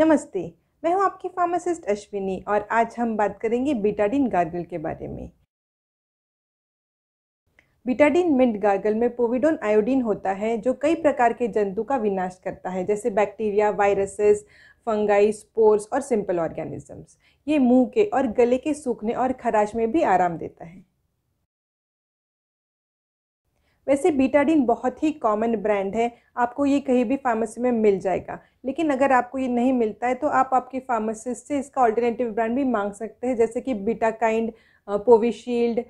नमस्ते मैं हूं आपकी फार्मासिस्ट अश्विनी और आज हम बात करेंगे बीटाडिन गार्गल के बारे में बीटाडिन मिंट गार्गल में पोविडोन आयोडीन होता है जो कई प्रकार के जंतु का विनाश करता है जैसे बैक्टीरिया वायरसेस फंगाई स्पोर्स और सिंपल ऑर्गेनिजम्स ये मुंह के और गले के सूखने और खराश में भी आराम देता है वैसे बीटाडीन बहुत ही कॉमन ब्रांड है आपको ये कहीं भी फार्मेसी में मिल जाएगा लेकिन अगर आपको ये नहीं मिलता है तो आप आपकी फार्मासिस्ट से इसका ऑल्टरनेटिव ब्रांड भी मांग सकते हैं जैसे कि बीटाकाइंड पोविशील्ड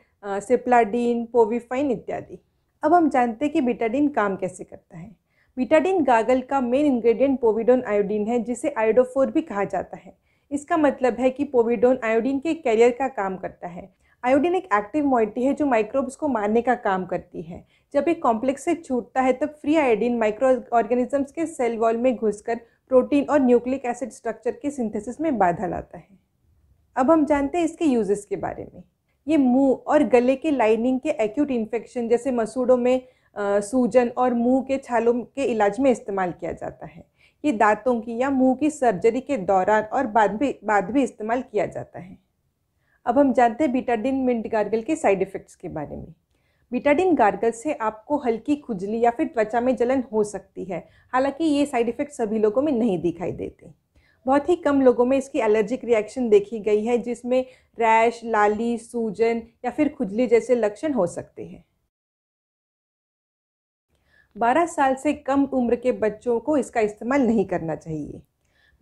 सिप्लाडीन पोविफाइन इत्यादि अब हम जानते हैं कि बीटाडीन काम कैसे करता है बीटाडीन गागल का मेन इंग्रेडिएंट पोविडोन आयोडीन है जिसे आयोडोफोर भी कहा जाता है इसका मतलब है कि पोविडोन आयोडीन के कैरियर का काम करता है आयोडीन एक एक्टिव मॉइटी है जो माइक्रोब्स को मारने का काम करती है जब एक कॉम्प्लेक्स से छूटता है तब फ्री आयोडीन माइक्रो ऑर्गेनिजम्स के सेल वॉल में घुसकर प्रोटीन और न्यूक्लिक एसिड स्ट्रक्चर के सिंथेसिस में बाधा लाता है अब हम जानते हैं इसके यूजेस के बारे में ये मुंह और गले के लाइनिंग के एक्यूट इन्फेक्शन जैसे मसूड़ों में आ, सूजन और मुंह के छालों के इलाज में इस्तेमाल किया जाता है ये दांतों की या मुंह की सर्जरी के दौरान और बाद भी बाद भी इस्तेमाल किया जाता है अब हम जानते हैं बीटाडिन मिंट गार्गल के साइड इफ़ेक्ट्स के बारे में बीटाडिन गार्गल से आपको हल्की खुजली या फिर त्वचा में जलन हो सकती है हालांकि ये साइड इफ़ेक्ट सभी लोगों में नहीं दिखाई देते बहुत ही कम लोगों में इसकी एलर्जिक रिएक्शन देखी गई है जिसमें रैश लाली सूजन या फिर खुजली जैसे लक्षण हो सकते हैं 12 साल से कम उम्र के बच्चों को इसका इस्तेमाल नहीं करना चाहिए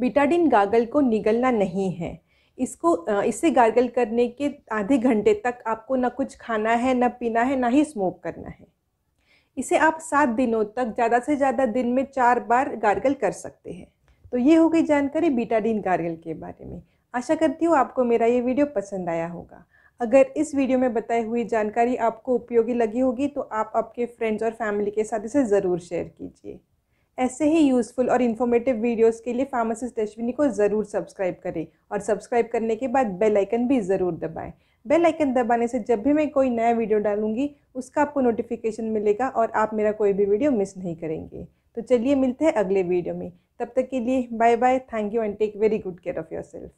बीटाडिन गागल को निगलना नहीं है इसको इसे गार्गल करने के आधे घंटे तक आपको ना कुछ खाना है ना पीना है ना ही स्मोक करना है इसे आप सात दिनों तक ज़्यादा से ज़्यादा दिन में चार बार गार्गल कर सकते हैं तो ये हो गई जानकारी बीटाडीन गार्गल के बारे में आशा करती हूँ आपको मेरा ये वीडियो पसंद आया होगा अगर इस वीडियो में बताई हुई जानकारी आपको उपयोगी लगी होगी तो आप आपके फ्रेंड्स और फैमिली के साथ इसे ज़रूर शेयर कीजिए ऐसे ही यूज़फुल और इन्फॉर्मेटिव वीडियोस के लिए फार्मासिस्ट अश्विनी को ज़रूर सब्सक्राइब करें और सब्सक्राइब करने के बाद बेल आइकन भी ज़रूर दबाएं बेल आइकन दबाने से जब भी मैं कोई नया वीडियो डालूंगी उसका आपको नोटिफिकेशन मिलेगा और आप मेरा कोई भी वीडियो मिस नहीं करेंगे तो चलिए मिलते हैं अगले वीडियो में तब तक के लिए bye bye thank you and take very good care of your self